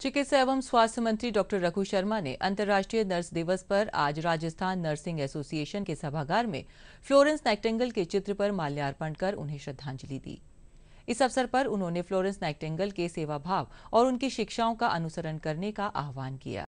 चिकित्सा एवं स्वास्थ्य मंत्री डॉक्टर रघु शर्मा ने अंतर्राष्ट्रीय नर्स दिवस पर आज राजस्थान नर्सिंग एसोसिएशन के सभागार में फ्लोरेंस नाइटेंगल के चित्र पर माल्यार्पण कर उन्हें श्रद्धांजलि दी इस अवसर पर उन्होंने फ्लोरेंस नाइटेंगल के सेवाभाव और उनकी शिक्षाओं का अनुसरण करने का आह्वान किया